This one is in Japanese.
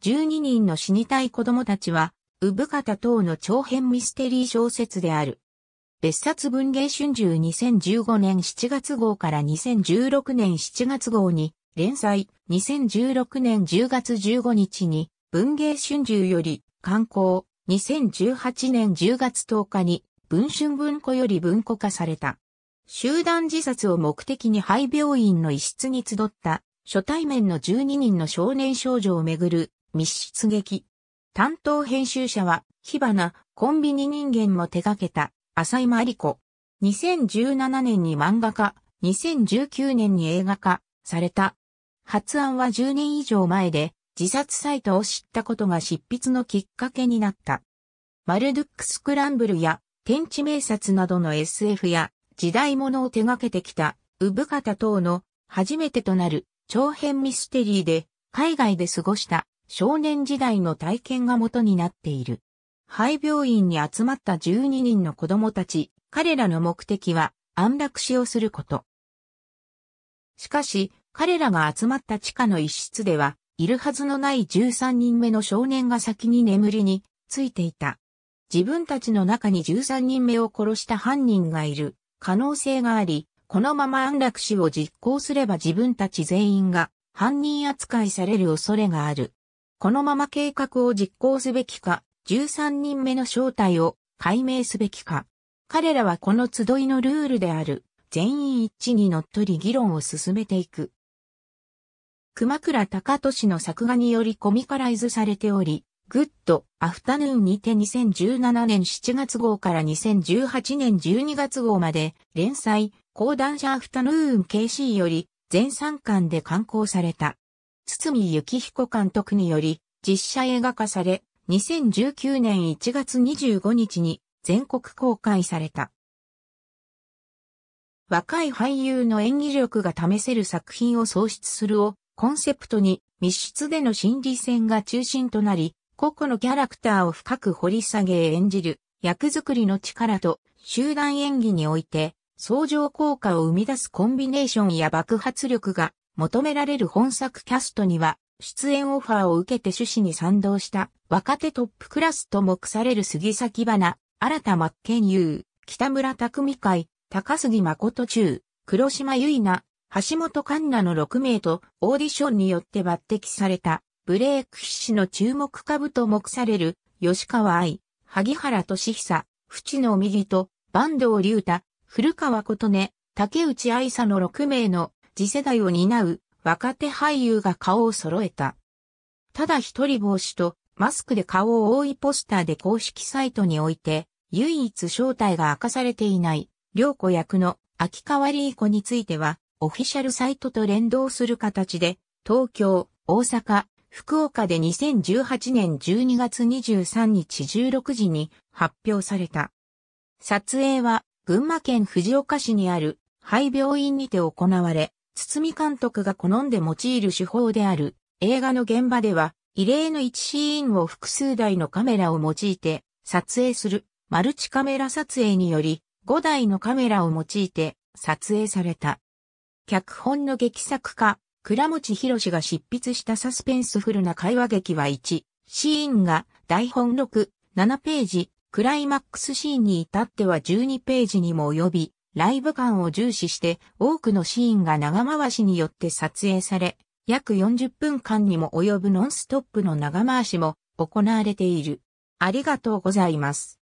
12人の死にたい子供たちは、産方等の長編ミステリー小説である。別冊文芸春秋2015年7月号から2016年7月号に連載、2016年10月15日に文芸春秋より刊行、2018年10月10日に文春文庫より文庫化された。集団自殺を目的に廃病院の一室に集った初対面の12人の少年少女をめぐる密室劇。担当編集者は、火花、コンビニ人間も手掛けた、浅井真理子。2017年に漫画化、2019年に映画化、された。発案は10年以上前で、自殺サイトを知ったことが執筆のきっかけになった。マルドゥックスクランブルや、天地名刹などの SF や、時代物を手掛けてきた、産方等の、初めてとなる、長編ミステリーで、海外で過ごした少年時代の体験が元になっている。廃病院に集まった12人の子供たち、彼らの目的は安楽死をすること。しかし、彼らが集まった地下の一室では、いるはずのない13人目の少年が先に眠りについていた。自分たちの中に13人目を殺した犯人がいる可能性があり、このまま安楽死を実行すれば自分たち全員が犯人扱いされる恐れがある。このまま計画を実行すべきか、13人目の正体を解明すべきか。彼らはこの集いのルールである全員一致にのっとり議論を進めていく。熊倉隆俊の作画によりコミカライズされており、グッドアフタヌーンにて2017年7月号から2018年12月号まで連載、講談社アフタヌーン KC より全3巻で刊行された。堤幸彦監督により実写映画化され、2019年1月25日に全国公開された。若い俳優の演技力が試せる作品を創出するをコンセプトに密室での心理戦が中心となり、個々のキャラクターを深く掘り下げ演じる役作りの力と集団演技において相乗効果を生み出すコンビネーションや爆発力が求められる本作キャストには、出演オファーを受けて趣旨に賛同した若手トップクラスと目される杉咲花、新田真剣優、北村匠海、高杉誠中、黒島結菜、橋本環奈の6名とオーディションによって抜擢された、ブレーク必至の注目株と目される、吉川愛、萩原俊久、淵野右と、坂東龍太、古川琴音、竹内愛佐の6名の次世代を担う若手俳優が顔を揃えた。ただ一人帽子とマスクで顔を覆いポスターで公式サイトにおいて、唯一正体が明かされていない、良子役の秋川里子については、オフィシャルサイトと連動する形で、東京、大阪、福岡で2018年12月23日16時に発表された。撮影は群馬県藤岡市にある廃病院にて行われ、堤監督が好んで用いる手法である、映画の現場では、異例の1シーンを複数台のカメラを用いて撮影するマルチカメラ撮影により5台のカメラを用いて撮影された。脚本の劇作家、倉持博が執筆したサスペンスフルな会話劇は1、シーンが台本6、7ページ、クライマックスシーンに至っては12ページにも及び、ライブ感を重視して多くのシーンが長回しによって撮影され、約40分間にも及ぶノンストップの長回しも行われている。ありがとうございます。